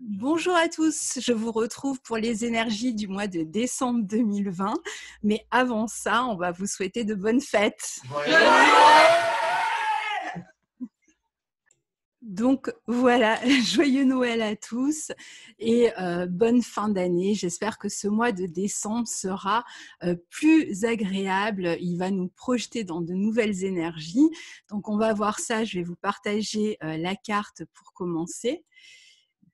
Bonjour à tous, je vous retrouve pour les énergies du mois de décembre 2020. Mais avant ça, on va vous souhaiter de bonnes fêtes. Donc voilà, joyeux Noël à tous et euh, bonne fin d'année. J'espère que ce mois de décembre sera euh, plus agréable. Il va nous projeter dans de nouvelles énergies. Donc on va voir ça. Je vais vous partager euh, la carte pour commencer.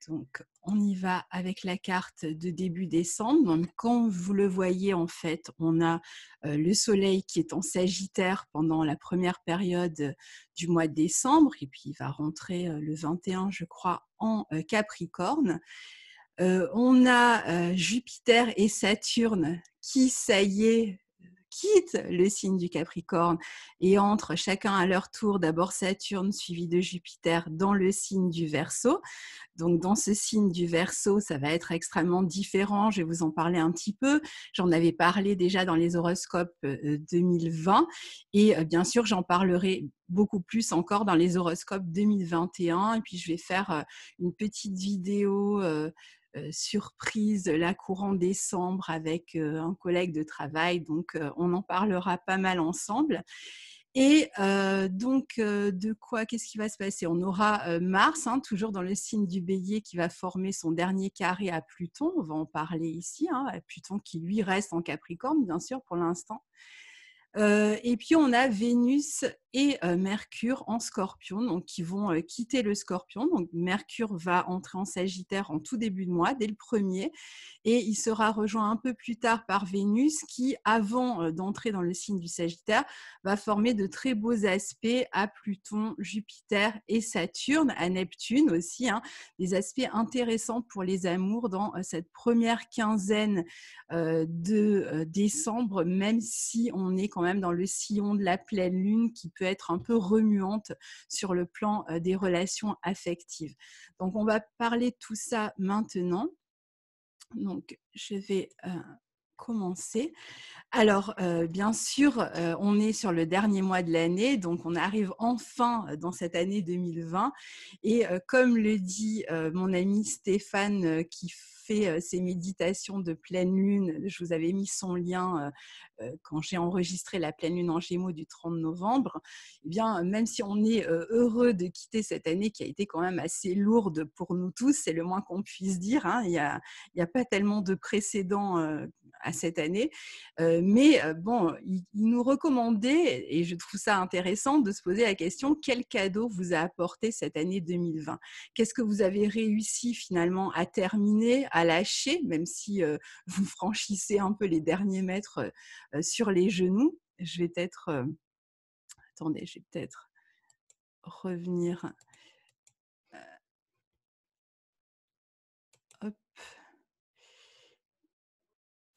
Donc, on y va avec la carte de début décembre. quand vous le voyez, en fait, on a euh, le soleil qui est en Sagittaire pendant la première période euh, du mois de décembre, et puis il va rentrer euh, le 21, je crois, en Capricorne. on a Jupiter et Saturne qui, ça y est, quitte le signe du Capricorne et entre chacun à leur tour, d'abord Saturne suivi de Jupiter dans le signe du Verseau. Donc dans ce signe du Verseau, ça va être extrêmement différent, je vais vous en parler un petit peu. J'en avais parlé déjà dans les horoscopes 2020 euh, euh, et euh, bien sûr, j'en parlerai beaucoup plus encore dans les horoscopes 2021 et puis je vais faire une petite vidéo surprise la courant décembre avec un collègue de travail. Donc, on en parlera pas mal ensemble. Et donc, de quoi, qu'est-ce qui va se passer On aura Mars, hein, toujours dans le signe du bélier, qui va former son dernier carré à Pluton. On va en parler ici. Hein, à Pluton qui, lui, reste en Capricorne, bien sûr, pour l'instant. Euh, et puis on a Vénus et euh, Mercure en Scorpion, donc qui vont euh, quitter le Scorpion. Donc Mercure va entrer en Sagittaire en tout début de mois, dès le premier, et il sera rejoint un peu plus tard par Vénus, qui avant d'entrer dans le signe du Sagittaire va former de très beaux aspects à Pluton, Jupiter et Saturne, à Neptune aussi, hein. des aspects intéressants pour les amours dans cette première quinzaine de décembre, même si on est quand même dans le sillon de la pleine lune qui peut être un peu remuante sur le plan euh, des relations affectives. Donc on va parler de tout ça maintenant. Donc je vais euh, commencer. Alors, euh, bien sûr, on est sur le dernier mois de l'année, donc on arrive enfin dans cette année 2020. Et comme le dit mon ami Stéphane, qui ces méditations de pleine lune. Je vous avais mis son lien quand j'ai enregistré la pleine lune en Gémeaux du 30 novembre. Eh bien, même si on est heureux de quitter cette année qui a été quand même assez lourde pour nous tous, c'est le moins qu'on puisse dire. Hein, il n'y a, pas tellement de précédents à cette année. mais bon, il, nous recommandait, et je trouve ça intéressant, de se poser la question quel cadeau vous a apporté cette année 2020 Qu'est-ce que vous avez réussi finalement à terminer, lâcher, même si euh, vous franchissez un peu les derniers mètres euh, sur les genoux. Je vais peut-être... Euh, attendez, je vais peut-être revenir.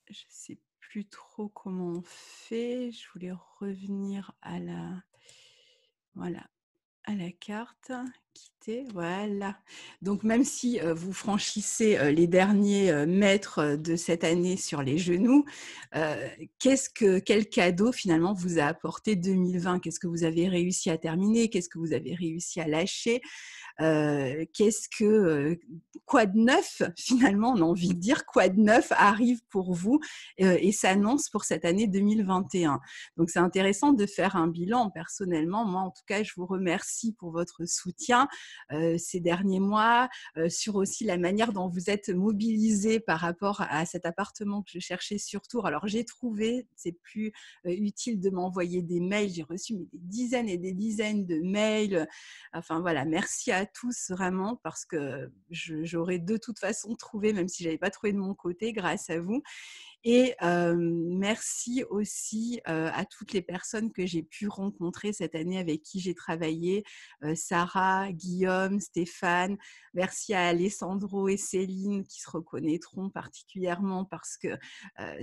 Je ne sais plus trop comment on fait. Je voulais revenir à la... Voilà, à la carte voilà. Donc même si euh, vous franchissez euh, les derniers euh, mètres de cette année sur les genoux, qu'est-ce que quel cadeau finalement vous a apporté 2020 Qu'est-ce que vous avez réussi à terminer Qu'est-ce que vous avez réussi à lâcher Qu'est-ce que quoi de neuf finalement On a envie de dire quoi de neuf arrive pour vous et s'annonce pour cette année 2021. Donc c'est intéressant de faire un bilan. Personnellement, moi en tout cas, je vous remercie pour votre soutien. Hein, euh, ces derniers mois, euh, sur aussi la manière dont vous êtes mobilisés par rapport à cet appartement que je cherchais sur Alors j'ai trouvé, c'est plus euh, utile de m'envoyer des mails, j'ai reçu des dizaines et des dizaines de mails. Enfin voilà, merci à tous vraiment parce que j'aurais de toute façon trouvé, même si je n'avais pas trouvé de mon côté, grâce à vous. Et merci aussi à toutes les personnes que j'ai pu rencontrer cette année avec qui j'ai travaillé, Sarah, Guillaume, Stéphane. Merci à Alessandro et Céline qui se reconnaîtront particulièrement parce que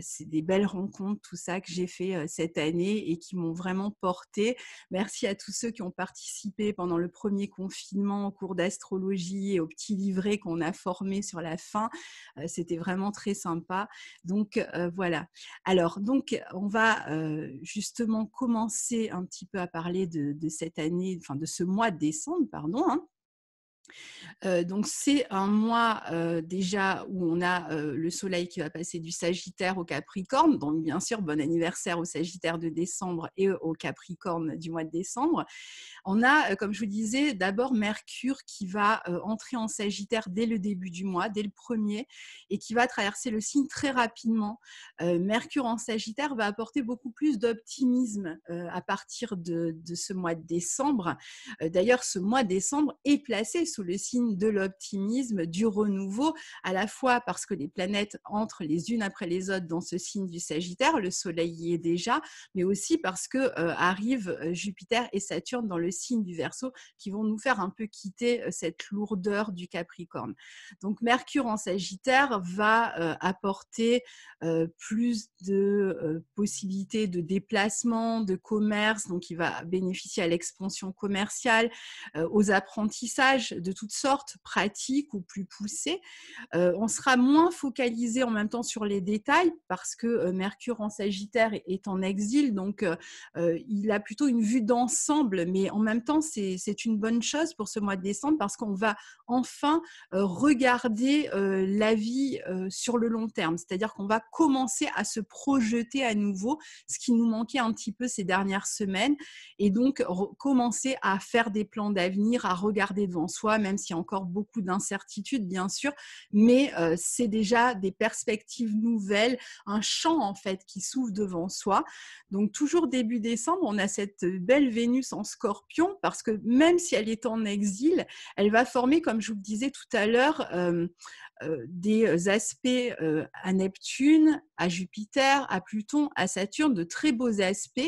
c'est des belles rencontres, tout ça que j'ai fait cette année et qui m'ont vraiment porté. Merci à tous ceux qui ont participé pendant le premier confinement au cours d'astrologie et au petit livret qu'on a formé sur la fin. C'était vraiment très sympa. Donc, euh, voilà. Alors, donc, on va euh, justement commencer un petit peu à parler de, cette année, enfin de ce mois de décembre, pardon. Hein. Euh, donc c'est un mois euh, déjà où on a euh, le soleil qui va passer du Sagittaire au Capricorne. Donc bien sûr, bon anniversaire au Sagittaire de décembre et au Capricorne du mois de décembre. On a, comme je vous disais, d'abord Mercure qui va entrer en Sagittaire dès le début du mois, dès le premier, et qui va traverser le signe très rapidement. Mercure en Sagittaire va apporter beaucoup plus d'optimisme à partir de, ce mois de décembre. D'ailleurs, ce mois de décembre est placé sous le signe de l'optimisme, du renouveau, à la fois parce que les planètes entrent les unes après les autres dans ce signe du Sagittaire, le Soleil y est déjà, mais aussi parce que euh, euh, Jupiter et Saturne dans le signe du Verseau qui vont nous faire un peu quitter euh, cette lourdeur du Capricorne. Donc Mercure en Sagittaire va apporter plus de possibilités de déplacement, de commerce, donc il va bénéficier à l'expansion commerciale, aux apprentissages de toutes sortes, pratiques ou plus poussées. Euh, on sera moins focalisé en même temps sur les détails parce que euh, Mercure en Sagittaire est en exil, donc euh, il a plutôt une vue d'ensemble, mais en même temps c'est une bonne chose pour ce mois de décembre parce qu'on va enfin regarder la vie sur le long terme, c'est-à-dire qu'on va commencer à se projeter à nouveau, ce qui nous manquait un petit peu ces dernières semaines, et donc commencer à faire des plans d'avenir, à regarder devant soi, même s'il y a encore beaucoup d'incertitudes, bien sûr, mais euh, c'est déjà des perspectives nouvelles, un champ en fait qui s'ouvre devant soi. Donc toujours début décembre, on a cette belle Vénus en scorpion, parce que même si elle est en exil, elle va former, comme je vous le disais tout à l'heure, euh, euh, des aspects à Neptune, à Jupiter, à Pluton, à Saturne, de très beaux aspects.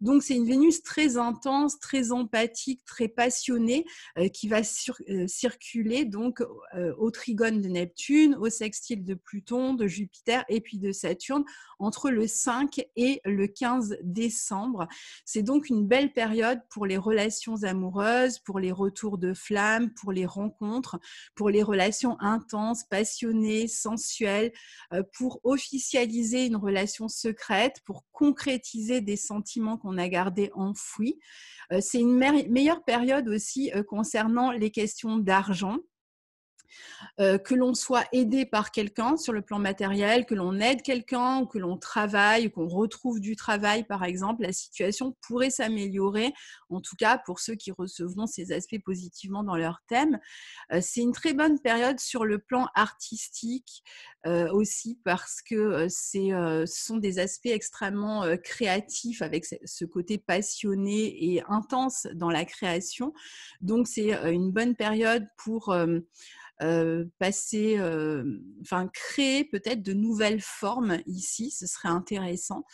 Donc c'est une Vénus très intense, très empathique, très passionnée, qui va sur, euh, circuler donc euh, au trigone de Neptune, au sextile de Pluton, de Jupiter et puis de Saturne entre le 5 et le 15 décembre. C'est donc une belle période pour les relations amoureuses, pour les retours de flammes, pour les rencontres, pour les relations intenses, passionnées, sensuelles, euh, pour officialiser une relation secrète, pour concrétiser des sentiments qu'on a gardés enfouis. C'est une meilleure période aussi concernant les questions d'argent euh, que l'on soit aidé par quelqu'un sur le plan matériel, que l'on aide quelqu'un que l'on travaille qu'on retrouve du travail, par exemple, la situation pourrait s'améliorer, en tout cas pour ceux qui recevront ces aspects positivement dans leur thème. Euh, c'est une très bonne période sur le plan artistique euh, aussi parce que ce sont des aspects extrêmement créatifs avec ce côté passionné et intense dans la création. Donc c'est une bonne période pour passer, enfin créer peut-être de nouvelles formes ici, ce serait intéressant.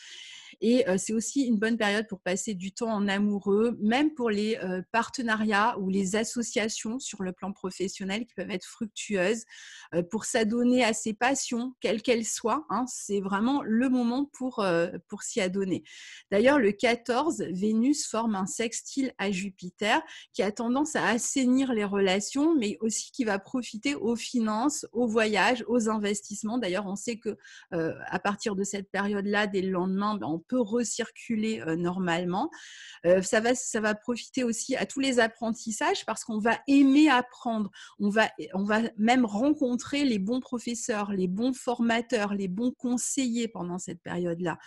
Et euh, c'est aussi une bonne période pour passer du temps en amoureux, même pour les euh, partenariats ou les associations sur le plan professionnel qui peuvent être fructueuses, euh, pour s'adonner à ses passions, quelles qu'elles soient. Hein. c'est vraiment le moment pour, pour s'y adonner. D'ailleurs, le 14, Vénus forme un sextile à Jupiter qui a tendance à assainir les relations, mais aussi qui va profiter aux finances, aux voyages, aux investissements. D'ailleurs, on sait que à partir de cette période-là, dès le lendemain, ben, on peut recirculer euh, normalement. Euh, ça, va, profiter aussi à tous les apprentissages parce qu'on va aimer apprendre, on va, on va même rencontrer les bons professeurs, les bons formateurs, les bons conseillers pendant cette période-là.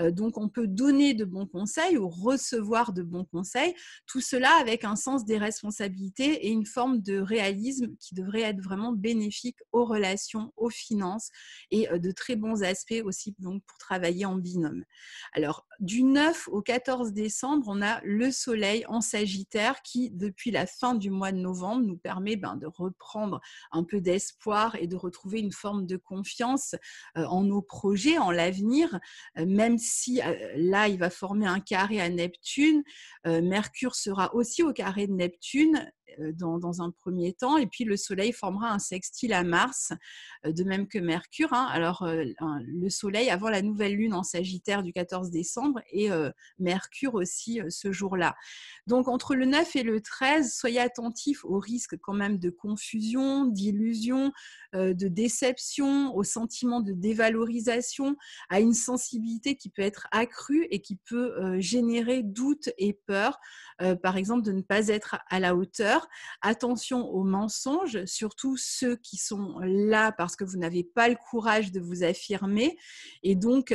Euh, donc on peut donner de bons conseils ou recevoir de bons conseils, tout cela avec un sens des responsabilités et une forme de réalisme qui devrait être vraiment bénéfique aux relations, aux finances et de très bons aspects aussi donc, pour travailler en binôme. Alors, du 9 au 14 décembre, on a le soleil en Sagittaire qui, depuis la fin du mois de novembre, nous permet ben, de reprendre un peu d'espoir et de retrouver une forme de confiance euh, en nos projets, en l'avenir, euh, même si euh, là, il va former un carré à Neptune. Mercure sera aussi au carré de Neptune. Dans, un premier temps, et puis le Soleil formera un sextile à Mars, de même que Mercure. Hein. Alors, le Soleil, avant la nouvelle lune en Sagittaire du 14 décembre, et euh, Mercure aussi euh, ce jour-là. Donc entre le 9 et le 13, soyez attentifs au risque quand même de confusion, d'illusion, euh, de déception, au sentiment de dévalorisation, à une sensibilité qui peut être accrue et qui peut générer doute et peur, par exemple de ne pas être à la hauteur. Attention aux mensonges, surtout ceux qui sont là parce que vous n'avez pas le courage de vous affirmer. Et donc,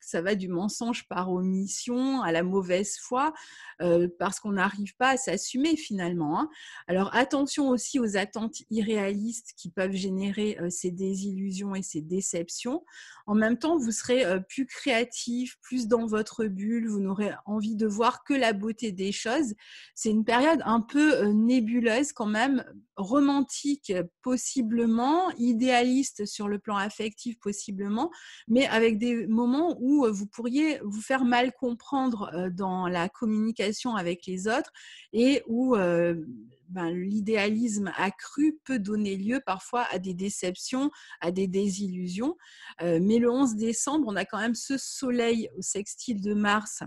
ça va du mensonge par omission, à la mauvaise foi, euh, parce qu'on n'arrive pas à s'assumer finalement. Hein. Alors attention aussi aux attentes irréalistes qui peuvent générer euh, ces désillusions et ces déceptions. En même temps, vous serez euh, plus créatif, plus dans votre bulle, vous n'aurez envie de voir que la beauté des choses. C'est une période un peu nébuleuse quand même, romantique possiblement, idéaliste sur le plan affectif possiblement, mais avec des moments où vous pourriez vous faire mal comprendre euh, dans la communication avec les autres et où euh, ben, l'idéalisme accru peut donner lieu parfois à des déceptions, à des désillusions. Euh, mais le 11 décembre, on a quand même ce soleil au sextile de Mars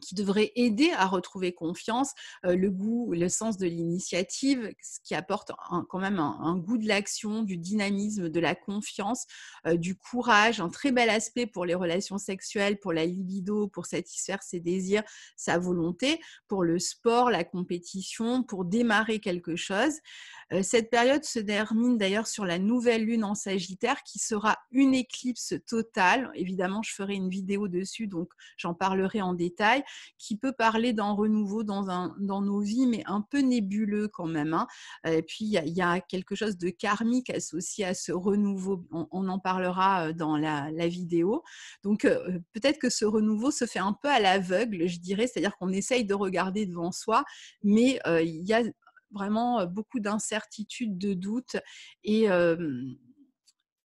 qui devrait aider à retrouver confiance, euh, le goût, le sens de l'initiative, ce qui apporte quand même un, goût de l'action, du dynamisme, de la confiance, euh, du courage, un très bel aspect pour les relations sexuelles, pour la libido, pour satisfaire ses désirs, sa volonté, pour le sport, la compétition, pour démarrer quelque chose. Euh, cette période se termine d'ailleurs sur la nouvelle lune en Sagittaire qui sera une éclipse totale. Évidemment, je ferai une vidéo dessus, donc j'en parlerai en détail qui peut parler d'un renouveau dans, nos vies, mais un peu nébuleux quand même. Hein. Et puis, il y, a quelque chose de karmique associé à ce renouveau. On, en parlera euh, dans la, vidéo. Donc, euh, peut-être que ce renouveau se fait un peu à l'aveugle, je dirais, c'est-à-dire qu'on essaye de regarder devant soi, mais euh, il y a vraiment beaucoup d'incertitudes, de doutes et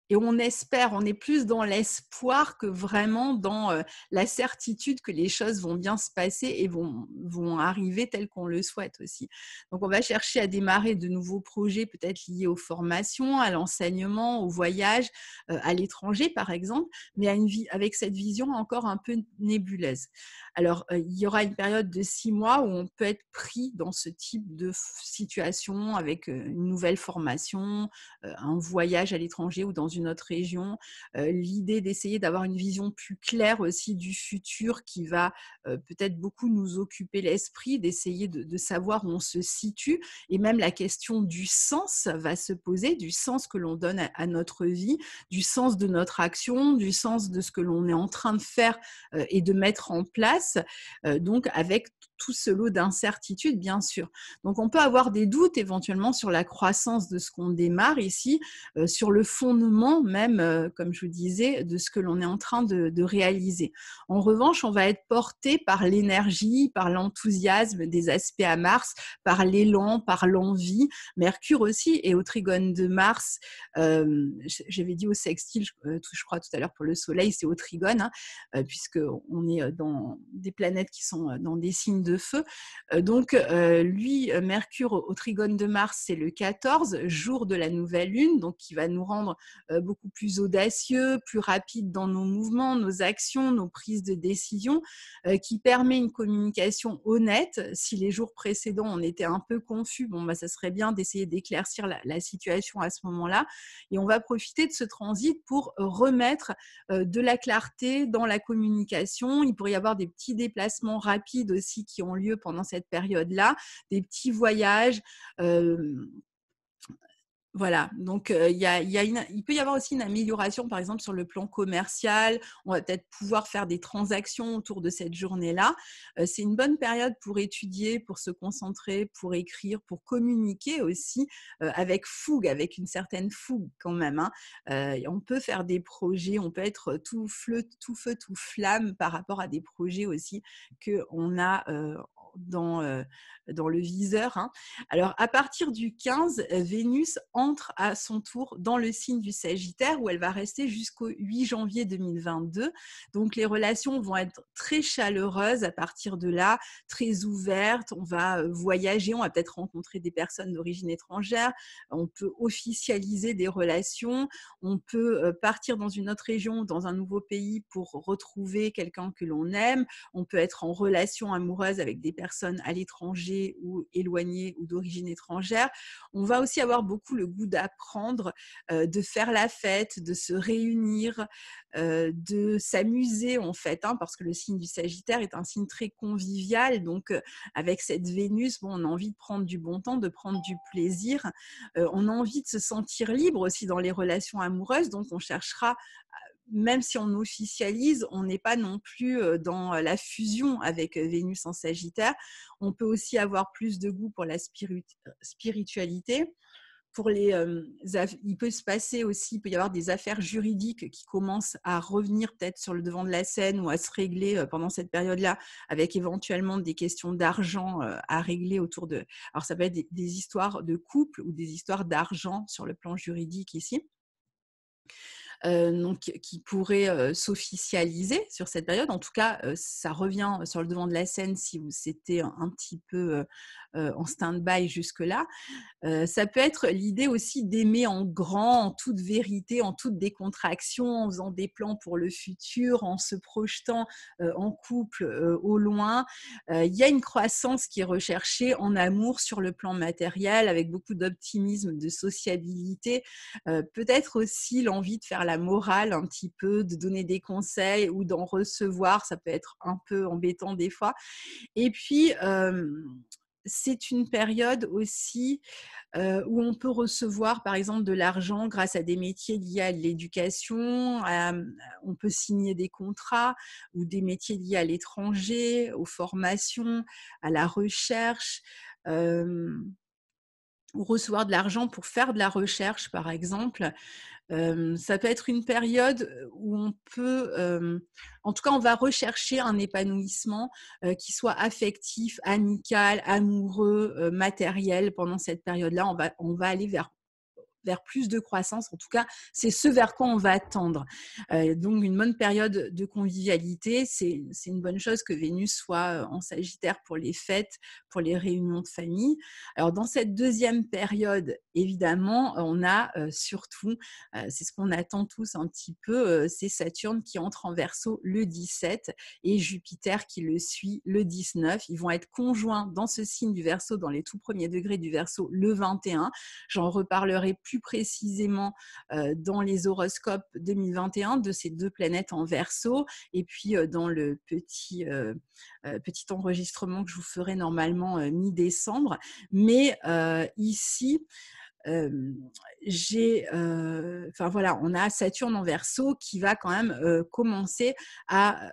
et on espère, on est plus dans l'espoir que vraiment dans euh, la certitude que les choses vont bien se passer et vont, vont arriver telles qu'on le souhaite aussi. Donc on va chercher à démarrer de nouveaux projets peut-être liés aux formations, à l'enseignement, au voyage, euh, à l'étranger par exemple, mais avec cette vision encore un peu nébuleuse. Alors euh, il y aura une période de six mois où on peut être pris dans ce type de situation avec une nouvelle formation, un voyage à l'étranger ou dans une notre région. Euh, l'idée d'essayer d'avoir une vision plus claire aussi du futur qui va euh, peut-être beaucoup nous occuper l'esprit, d'essayer de, savoir où on se situe. Et même la question du sens va se poser, du sens que l'on donne à, notre vie, du sens de notre action, du sens de ce que l'on est en train de faire euh, et de mettre en place. donc avec tout ce lot d'incertitudes, bien sûr. Donc, on peut avoir des doutes éventuellement sur la croissance de ce qu'on démarre ici, euh, sur le fondement même, euh, comme je vous disais, de ce que l'on est en train de, réaliser. En revanche, on va être porté par l'énergie, par l'enthousiasme des aspects à Mars, par l'élan, par l'envie. Mercure aussi est au trigone de Mars. Euh, j'avais dit au sextile, je crois tout à l'heure pour le Soleil, c'est au trigone, hein, puisque on est dans des planètes qui sont dans des signes feu. Euh, donc, euh, lui, euh, Mercure au, trigone de Mars, c'est le 14, jour de la nouvelle lune, donc qui va nous rendre beaucoup plus audacieux, plus rapide dans nos mouvements, nos actions, nos prises de décision, qui permet une communication honnête. Si les jours précédents, on était un peu confus, bon, bah, ça serait bien d'essayer d'éclaircir la situation à ce moment-là. Et on va profiter de ce transit pour remettre de la clarté dans la communication. Il pourrait y avoir des petits déplacements rapides aussi qui ont lieu pendant cette période-là, des petits voyages. Euh, voilà, donc y a, une, il peut y avoir aussi une amélioration, par exemple, sur le plan commercial. On va peut-être pouvoir faire des transactions autour de cette journée-là. c'est une bonne période pour étudier, pour se concentrer, pour écrire, pour communiquer aussi avec fougue, avec une certaine fougue quand même. Hein. on peut faire des projets, on peut être tout, feu, tout feu, tout flamme par rapport à des projets aussi qu'on a dans, euh, dans le viseur. Hein. Alors, à partir du 15, Vénus entre à son tour dans le signe du Sagittaire où elle va rester jusqu'au 8 janvier 2022. Donc, les relations vont être très chaleureuses à partir de là, très ouvertes. On va euh, voyager, on va peut-être rencontrer des personnes d'origine étrangère. On peut officialiser des relations. On peut euh, partir dans une autre région, dans un nouveau pays pour retrouver quelqu'un que l'on aime. On peut être en relation amoureuse avec des personnes à l'étranger ou éloignées ou d'origine étrangère. On va aussi avoir beaucoup le goût d'apprendre, euh, de faire la fête, de se réunir, euh, de s'amuser en fait, hein, parce que le signe du Sagittaire est un signe très convivial. Donc euh, avec cette Vénus, on a envie de prendre du bon temps, de prendre du plaisir. on a envie de se sentir libre aussi dans les relations amoureuses. Donc on cherchera même si on officialise, on n'est pas non plus euh, dans euh, la fusion avec euh, Vénus en Sagittaire. On peut aussi avoir plus de goût pour la spiritualité. Pour les, il peut se passer aussi, il peut y avoir des affaires juridiques qui commencent à revenir peut-être sur le devant de la scène ou à se régler pendant cette période-là, avec éventuellement des questions d'argent à régler autour de. Alors ça peut être des, des histoires de couple ou des histoires d'argent sur le plan juridique ici. Euh, donc, qui pourrait euh, s'officialiser sur cette période. En tout cas, euh, ça revient sur le devant de la scène si vous étiez un petit peu en stand-by jusque-là. ça peut être l'idée aussi d'aimer en grand, en toute vérité, en toute décontraction, en faisant des plans pour le futur, en se projetant en couple au loin. Il y a une croissance qui est recherchée en amour sur le plan matériel, avec beaucoup d'optimisme, de sociabilité. Peut-être aussi l'envie de faire morale un petit peu, de donner des conseils ou d'en recevoir. Ça peut être un peu embêtant des fois. Et puis, c'est une période aussi où on peut recevoir, par exemple, de l'argent grâce à des métiers liés à l'éducation. on peut signer des contrats ou des métiers liés à l'étranger, aux formations, à la recherche ou recevoir de l'argent pour faire de la recherche, par exemple. Euh, ça peut être une période euh, où on peut, euh, en tout cas, on va rechercher un épanouissement qui soit affectif, amical, amoureux, matériel. Pendant cette période-là, on va, on va aller vers vers plus de croissance. En tout cas, c'est ce vers quoi on va attendre euh, donc, une bonne période de convivialité, c'est une bonne chose que Vénus soit euh, en Sagittaire pour les fêtes, pour les réunions de famille. Alors, dans cette deuxième période, évidemment, on a euh, surtout, c'est ce qu'on attend tous un petit peu, c'est Saturne qui entre en verso le 17 et Jupiter qui le suit le 19. Ils vont être conjoints dans ce signe du verso, dans les tout premiers degrés du verso le 21. J'en reparlerai plus plus précisément euh, dans les horoscopes 2021 de ces deux planètes en verso. Et puis euh, dans le petit, euh, petit enregistrement que je vous ferai normalement mi-décembre. Mais ici, j'ai, enfin voilà, on a Saturne en verso qui va quand même commencer à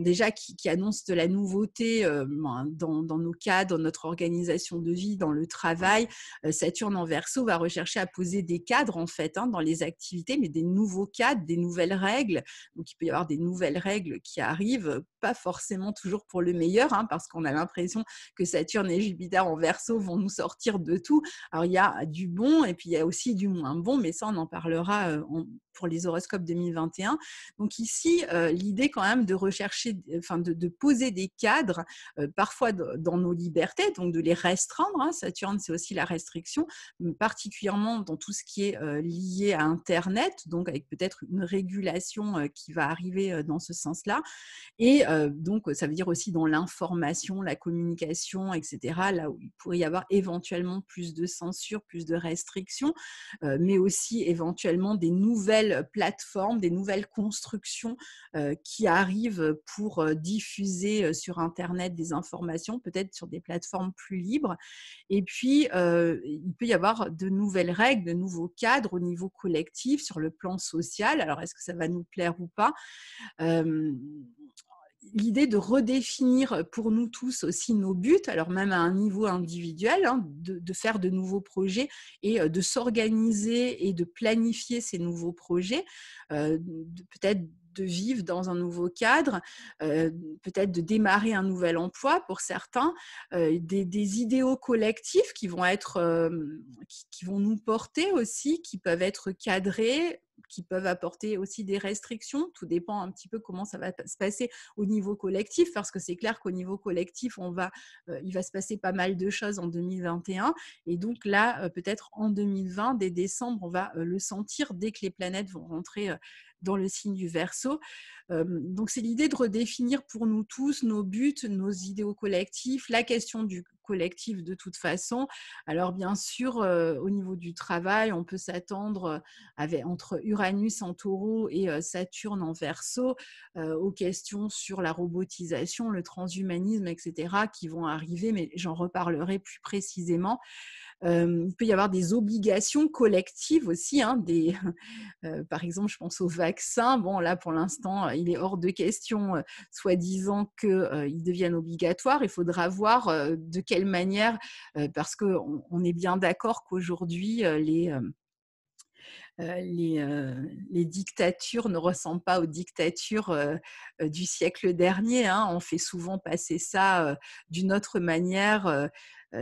déjà qui, annonce de la nouveauté euh, ben, dans, nos cas, dans notre organisation de vie, dans le travail. Euh, Saturne en verso va rechercher à poser des cadres en fait hein, dans les activités, mais des nouveaux cadres, des nouvelles règles. Donc il peut y avoir des nouvelles règles qui arrivent pas forcément toujours pour le meilleur, hein, parce qu'on a l'impression que Saturne et Jupiter en verso vont nous sortir de tout. Alors il y a du bon et puis il y a aussi du moins bon, mais ça on en parlera euh, pour les horoscopes 2021. Donc ici, euh, l'idée quand même de rechercher, enfin de, poser des cadres, euh, parfois dans nos libertés, donc de les restreindre. Hein. Saturne, c'est aussi la restriction, particulièrement dans tout ce qui est lié à Internet, donc avec peut-être une régulation qui va arriver dans ce sens-là. Et euh, donc, ça veut dire aussi dans l'information, la communication, etc., là où il pourrait y avoir éventuellement plus de censure, plus de restrictions, euh, mais aussi éventuellement des nouvelles plateformes, des nouvelles constructions euh, qui arrivent pour diffuser sur Internet des informations, peut-être sur des plateformes plus libres. Et puis, il peut y avoir de nouvelles règles, de nouveaux cadres au niveau collectif, sur le plan social. Alors, est-ce que ça va nous plaire ou pas l'idée de redéfinir pour nous tous aussi nos buts, alors même à un niveau individuel, hein, de, faire de nouveaux projets et euh, de s'organiser et de planifier ces nouveaux projets, euh, peut-être de vivre dans un nouveau cadre, euh, peut-être de démarrer un nouvel emploi pour certains, des, idéaux collectifs qui vont être, qui, vont nous porter aussi, qui peuvent être cadrés, qui peuvent apporter aussi des restrictions. Tout dépend un petit peu comment ça va se passer au niveau collectif, parce que c'est clair qu'au niveau collectif, on va, euh, il va se passer pas mal de choses en 2021. Et donc là, euh, peut-être en 2020, dès décembre, on va euh, le sentir dès que les planètes vont rentrer dans le signe du verso. donc c'est l'idée de redéfinir pour nous tous nos buts, nos idéaux collectifs, la question du collective de toute façon. Alors bien sûr, euh, au niveau du travail, on peut s'attendre euh, entre Uranus en taureau et euh, Saturne en verso aux questions sur la robotisation, le transhumanisme, etc., qui vont arriver, mais j'en reparlerai plus précisément. il peut y avoir des obligations collectives aussi. Hein, par exemple, je pense au vaccin. Bon, là, pour l'instant, il est hors de question, soi-disant, ils deviennent obligatoire Il faudra voir de quelle manière, euh, parce qu'on on est bien d'accord qu'aujourd'hui, euh, les... Euh, les, dictatures ne ressemblent pas aux dictatures du siècle dernier. Hein. On fait souvent passer ça d'une autre manière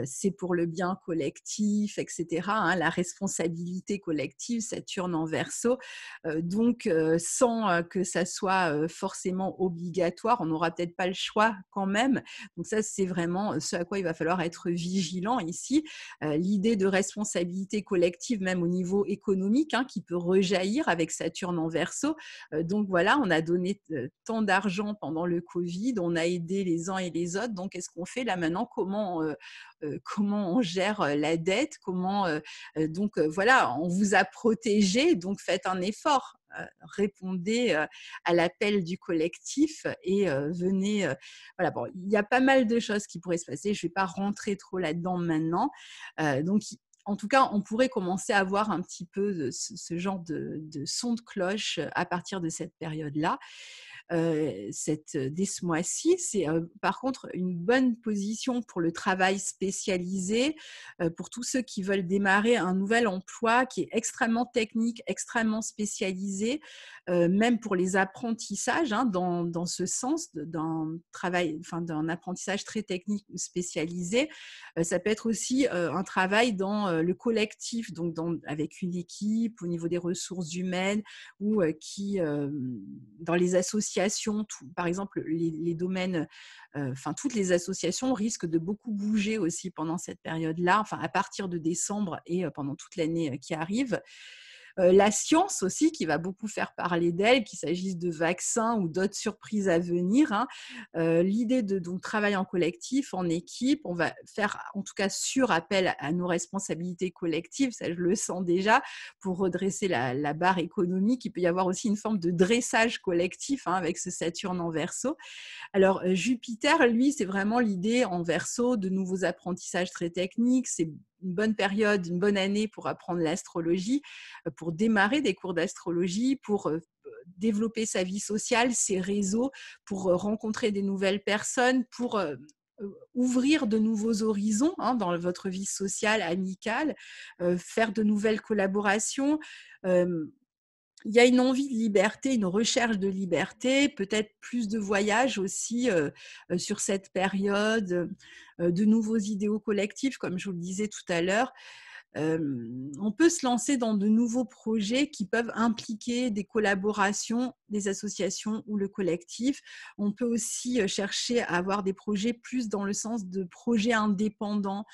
c'est pour le bien collectif, etc. Hein, la responsabilité collective, Saturne en verso. donc, sans que ça soit forcément obligatoire, on n'aura peut-être pas le choix quand même. Donc ça, c'est vraiment ce à quoi il va falloir être vigilant ici. L'idée de responsabilité collective, même au niveau économique, hein, qui peut rejaillir avec Saturne en verso. donc voilà, on a donné tant d'argent pendant le Covid, on a aidé les uns et les autres. Donc, qu'est-ce qu'on fait là maintenant Comment euh, comment on gère euh, la dette, comment euh, donc voilà, on vous a protégé, donc faites un effort. répondez à l'appel du collectif et venez. Voilà, bon, il y a pas mal de choses qui pourraient se passer. Je ne vais pas rentrer trop là-dedans maintenant. donc, en tout cas, on pourrait commencer à avoir un petit peu ce, genre de, son de cloche à partir de cette période-là. Euh, cette, euh, dès ce mois-ci. C'est euh, par contre une bonne position pour le travail spécialisé, pour tous ceux qui veulent démarrer un nouvel emploi qui est extrêmement technique, extrêmement spécialisé, même pour les apprentissages, hein, dans, ce sens d'un travail, enfin d'un apprentissage très technique spécialisé. ça peut être aussi un travail dans le collectif, donc avec une équipe, au niveau des ressources humaines ou qui dans les associations par exemple les, domaines, euh, enfin toutes les associations risquent de beaucoup bouger aussi pendant cette période-là, enfin à partir de décembre et euh, pendant toute l'année euh, qui arrive. Euh, la science aussi qui va beaucoup faire parler d'elle, qu'il s'agisse de vaccins ou d'autres surprises à venir. Hein. Euh, l'idée de donc travailler en collectif, en équipe, on va faire en tout cas sur appel à nos responsabilités collectives, ça je le sens déjà, pour redresser la, barre économique. Il peut y avoir aussi une forme de dressage collectif hein, avec ce Saturne en verso. Alors euh, Jupiter, lui, c'est vraiment l'idée en verso de nouveaux apprentissages très techniques, c'est une bonne période, une bonne année pour apprendre l'astrologie, euh, pour démarrer des cours d'astrologie, pour euh, développer sa vie sociale, ses réseaux, pour euh, rencontrer des nouvelles personnes, pour ouvrir de nouveaux horizons hein, dans votre vie sociale, amicale, faire de nouvelles collaborations, il y a une envie de liberté, une recherche de liberté, peut-être plus de voyages aussi euh, euh, sur cette période, euh, de nouveaux idéaux collectifs, comme je vous le disais tout à l'heure on peut se lancer dans de nouveaux projets qui peuvent impliquer des collaborations, des associations ou le collectif. On peut aussi chercher à avoir des projets plus dans le sens de projets indépendants.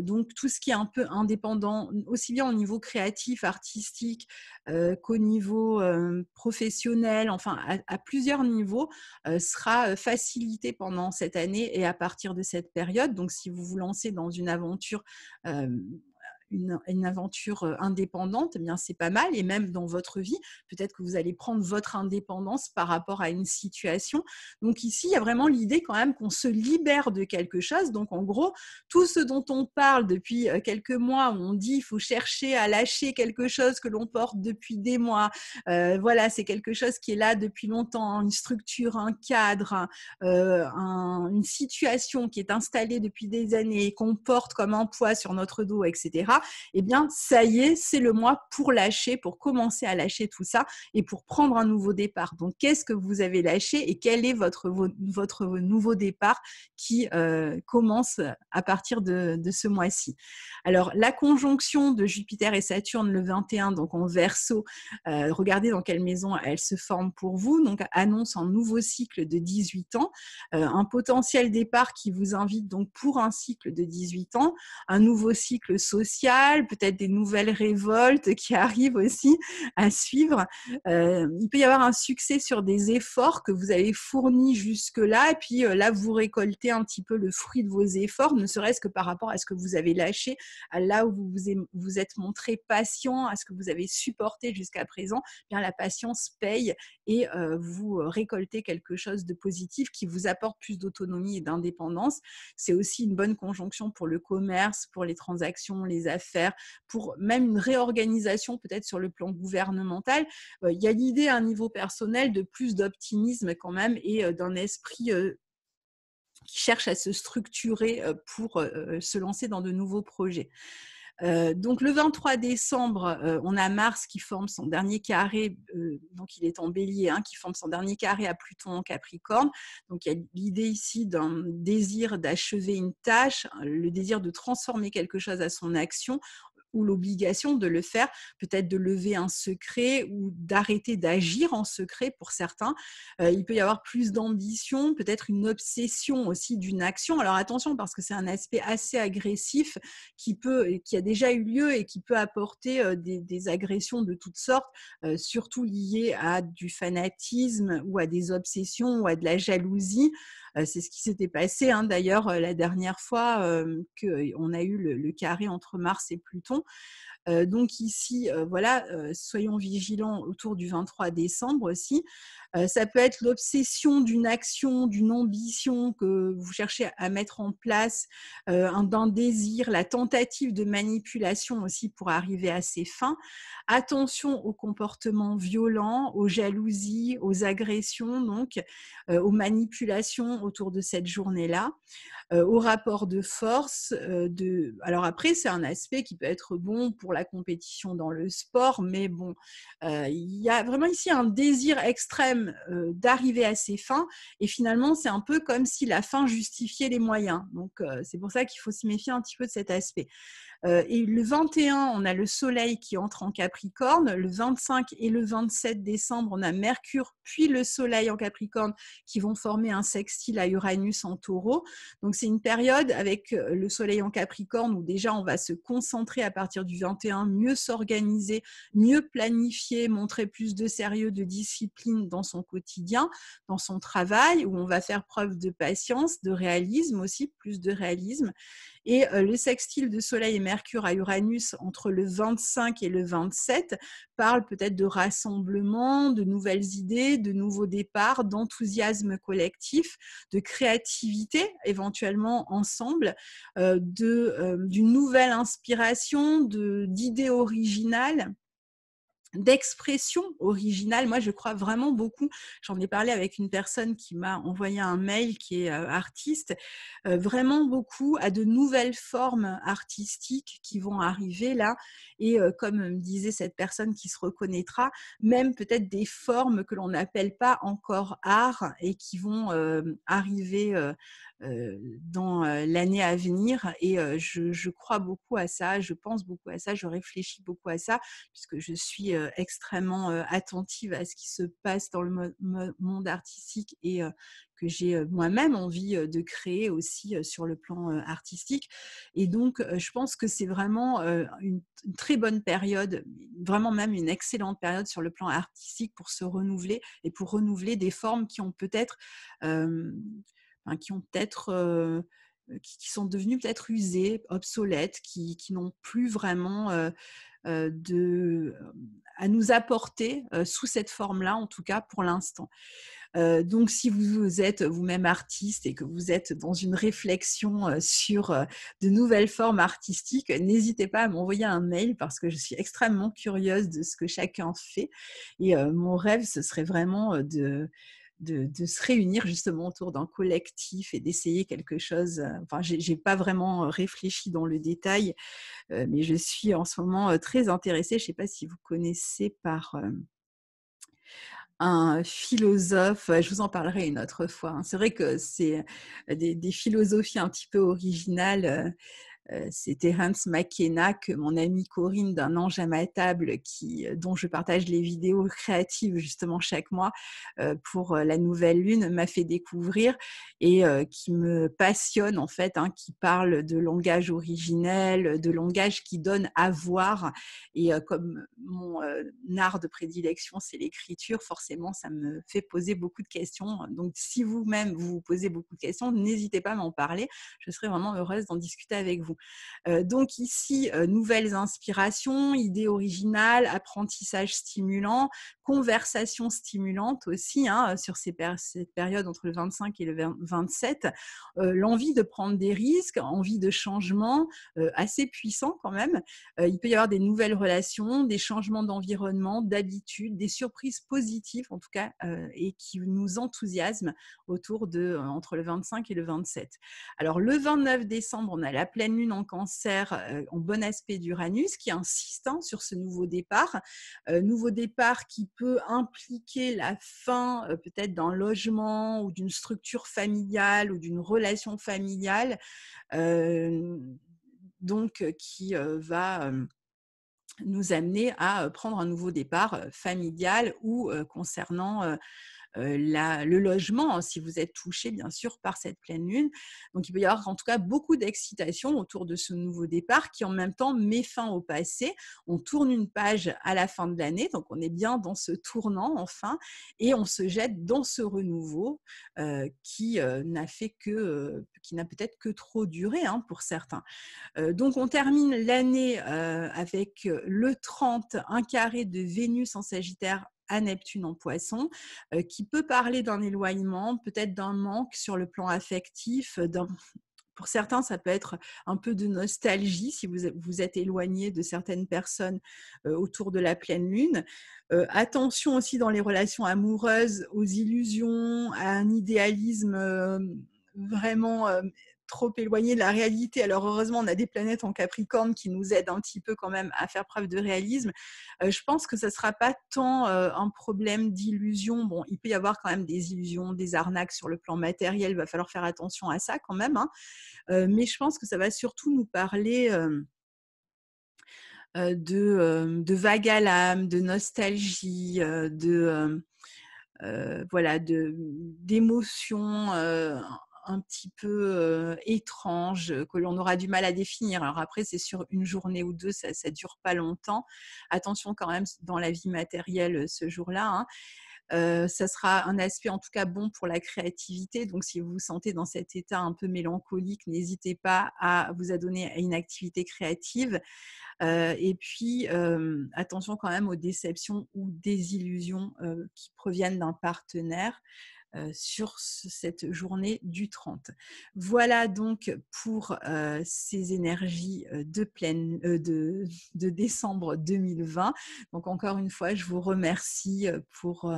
donc tout ce qui est un peu indépendant, aussi bien au niveau créatif, artistique qu'au niveau professionnel, enfin à plusieurs niveaux, sera facilité pendant cette année et à partir de cette période. Donc si vous vous lancez dans une aventure une, aventure indépendante, eh bien c'est pas mal. Et même dans votre vie, peut-être que vous allez prendre votre indépendance par rapport à une situation. Donc ici, il y a vraiment l'idée quand même qu'on se libère de quelque chose. Donc en gros, tout ce dont on parle depuis quelques mois, on dit il faut chercher à lâcher quelque chose que l'on porte depuis des mois. voilà, c'est quelque chose qui est là depuis longtemps, hein, une structure, un cadre, une situation qui est installée depuis des années, qu'on porte comme un poids sur notre dos, etc eh bien, ça y est, c'est le mois pour lâcher, pour commencer à lâcher tout ça et pour prendre un nouveau départ. Donc, qu'est-ce que vous avez lâché et quel est votre, votre nouveau départ qui euh, commence à partir de, ce mois-ci Alors, la conjonction de Jupiter et Saturne le 21, donc en verso, euh, regardez dans quelle maison elle se forme pour vous, donc annonce un nouveau cycle de 18 ans, euh, un potentiel départ qui vous invite donc pour un cycle de 18 ans, un nouveau cycle social peut-être des nouvelles révoltes qui arrivent aussi à suivre. Euh, il peut y avoir un succès sur des efforts que vous avez fournis jusque-là, et puis euh, là, vous récoltez un petit peu le fruit de vos efforts, ne serait-ce que par rapport à ce que vous avez lâché, à là où vous vous, êtes montré patient, à ce que vous avez supporté jusqu'à présent. Eh bien, la patience paye et euh, vous récoltez quelque chose de positif qui vous apporte plus d'autonomie et d'indépendance. C'est aussi une bonne conjonction pour le commerce, pour les transactions, les affaires faire, pour même une réorganisation peut-être sur le plan gouvernemental. Euh, il y a l'idée à un niveau personnel de plus d'optimisme quand même et euh, d'un esprit euh, qui cherche à se structurer pour se lancer dans de nouveaux projets. Euh, donc le 23 décembre, euh, on a Mars qui forme son dernier carré, euh, donc il est en bélier, hein, qui forme son dernier carré à Pluton en Capricorne. Donc il y a l'idée ici d'un désir d'achever une tâche, hein, le désir de transformer quelque chose à son action ou l'obligation de le faire, peut-être de lever un secret ou d'arrêter d'agir en secret pour certains. Euh, il peut y avoir plus d'ambition, peut-être une obsession aussi d'une action. Alors attention parce que c'est un aspect assez agressif qui peut, qui a déjà eu lieu et qui peut apporter euh, des, agressions de toutes sortes, euh, surtout liées à du fanatisme ou à des obsessions ou à de la jalousie c'est ce qui s'était passé hein, d'ailleurs la dernière fois qu'on a eu le, carré entre Mars et Pluton donc ici, voilà, soyons vigilants autour du 23 décembre aussi. ça peut être l'obsession d'une action, d'une ambition que vous cherchez à mettre en place, d'un désir, la tentative de manipulation aussi pour arriver à ses fins. Attention aux comportements violents, aux jalousies, aux agressions, donc aux manipulations autour de cette journée-là. Euh, au rapport de force. Euh, de... Alors après, c'est un aspect qui peut être bon pour la compétition dans le sport, mais bon, euh, il y a vraiment ici un désir extrême d'arriver à ses fins, et finalement, c'est un peu comme si la fin justifiait les moyens. Donc c'est pour ça qu'il faut se méfier un petit peu de cet aspect. Euh, et le 21, on a le Soleil qui entre en Capricorne. Le 25 et le 27 décembre, on a Mercure puis le Soleil en Capricorne qui vont former un sextile à Uranus en Taureau. Donc c'est une période avec euh, le Soleil en Capricorne où déjà on va se concentrer à partir du 21, mieux s'organiser, mieux planifier, montrer plus de sérieux, de discipline dans son quotidien, dans son travail, où on va faire preuve de patience, de réalisme aussi, plus de réalisme. Et euh, le sextile de Soleil et Mercure à Uranus entre le 25 et le 27 parle peut-être de rassemblement, de nouvelles idées, de nouveaux départs, d'enthousiasme collectif, de créativité éventuellement ensemble, euh, euh, d'une nouvelle inspiration, d'idées originales d'expression originale. Moi, je crois vraiment beaucoup. J'en ai parlé avec une personne qui m'a envoyé un mail qui est euh, artiste. Euh, vraiment beaucoup à de nouvelles formes artistiques qui vont arriver là. Et euh, comme me disait cette personne qui se reconnaîtra, même peut-être des formes que l'on n'appelle pas encore art et qui vont arriver euh, dans euh, l'année à venir. Et euh, je, crois beaucoup à ça, je pense beaucoup à ça, je réfléchis beaucoup à ça, puisque je suis extrêmement attentive à ce qui se passe dans le monde artistique et que j'ai moi-même envie de créer aussi sur le plan artistique. Et donc, je pense que c'est vraiment une très bonne période, vraiment même une excellente période sur le plan artistique pour se renouveler et pour renouveler des formes qui ont peut-être... Hein, qui ont peut-être euh, euh, qui, sont devenus peut-être usés, obsolètes, qui, n'ont plus vraiment euh, de, à nous apporter sous cette forme-là, en tout cas pour l'instant. donc, si vous êtes vous-même artiste et que vous êtes dans une réflexion sur de nouvelles formes artistiques, n'hésitez pas à m'envoyer un mail parce que je suis extrêmement curieuse de ce que chacun fait. Et mon rêve, ce serait vraiment de de, se réunir justement autour d'un collectif et d'essayer quelque chose. Euh, enfin, n'ai pas vraiment euh, réfléchi dans le détail, euh, mais je suis en ce moment très intéressée. Je ne sais pas si vous connaissez par un philosophe, je vous en parlerai une autre fois. Hein. C'est vrai que c'est des, philosophies un petit peu originales. Euh, c'était Hans McKenna que mon amie Corinne d'un ange à ma table, qui, euh, dont je partage les vidéos créatives justement chaque mois euh, pour la nouvelle lune, m'a fait découvrir et qui me passionne en fait, hein, qui parle de langage originel, de langage qui donne à voir. Et comme mon art de prédilection, c'est l'écriture, forcément, ça me fait poser beaucoup de questions. Donc si vous-même vous vous posez beaucoup de questions, n'hésitez pas à m'en parler. Je serais vraiment heureuse d'en discuter avec vous. Euh, donc ici, euh, nouvelles inspirations, idées originales, apprentissage stimulant, conversation stimulante aussi hein, euh, sur cette période entre le 25 et le 27. L'envie de prendre des risques, envie de changement, assez puissant quand même. il peut y avoir des nouvelles relations, des changements d'environnement, d'habitude, des surprises positives en tout cas, et qui nous enthousiasment autour de entre le 25 et le 27. Alors le 29 décembre, on a la pleine en cancer euh, en bon aspect d'Uranus, qui insiste sur ce nouveau départ. Euh, nouveau départ qui peut impliquer la fin euh, peut-être d'un logement ou d'une structure familiale ou d'une relation familiale, donc qui va nous amener à prendre un nouveau départ familial ou concernant le logement, hein, si vous êtes touché bien sûr par cette pleine lune. Donc il peut y avoir en tout cas beaucoup d'excitation autour de ce nouveau départ qui en même temps met fin au passé. On tourne une page à la fin de l'année, donc on est bien dans ce tournant enfin, et on se jette dans ce renouveau qui n'a fait que, qui n'a peut-être que trop duré hein, pour certains. donc on termine l'année avec le 30, un carré de Vénus en Sagittaire à Neptune en poisson, euh, qui peut parler d'un éloignement, peut-être d'un manque sur le plan affectif, euh, pour certains, ça peut être un peu de nostalgie si vous vous êtes éloigné de certaines personnes euh, autour de la pleine lune. attention aussi dans les relations amoureuses aux illusions, à un idéalisme vraiment trop éloigné de la réalité. Alors heureusement, on a des planètes en Capricorne qui nous aident un petit peu quand même à faire preuve de réalisme. Euh, je pense que ça ne sera pas tant euh, un problème d'illusion. Bon, il peut y avoir quand même des illusions, des arnaques sur le plan matériel. Il va falloir faire attention à ça quand même. Hein. Euh, mais je pense que ça va surtout nous parler. de, de vague à l'âme, de nostalgie, de, voilà, d'émotions un petit peu étrange, que l'on aura du mal à définir. Alors après, c'est sur une journée ou deux, ça ne dure pas longtemps. Attention quand même dans la vie matérielle ce jour-là. Hein. ça sera un aspect en tout cas bon pour la créativité. Donc, si vous vous sentez dans cet état un peu mélancolique, n'hésitez pas à vous adonner à une activité créative. et puis, attention quand même aux déceptions ou désillusions qui proviennent d'un partenaire. Euh, sur cette journée du 30. Voilà donc pour euh, ces énergies euh, de, pleine, de, décembre 2020. Donc encore une fois, je vous remercie pour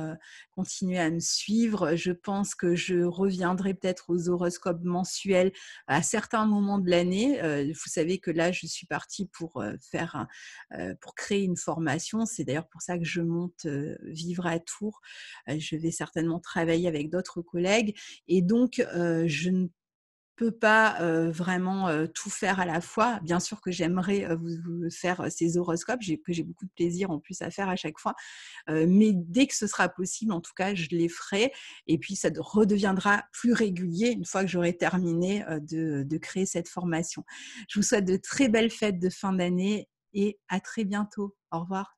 continuer à me suivre. Je pense que je reviendrai peut-être aux horoscopes mensuels à certains moments de l'année. Vous savez que là, je suis partie pour faire, pour créer une formation. C'est d'ailleurs pour ça que je monte vivre à Tours. Je vais certainement travailler avec d'autres collègues. Et donc, euh, je ne peux pas euh, vraiment euh, tout faire à la fois. Bien sûr que j'aimerais vous, faire ces horoscopes, que j'ai beaucoup de plaisir en plus à faire à chaque fois. mais dès que ce sera possible, en tout cas, je les ferai. Et puis, ça redeviendra plus régulier une fois que j'aurai terminé de créer cette formation. Je vous souhaite de très belles fêtes de fin d'année et à très bientôt. Au revoir.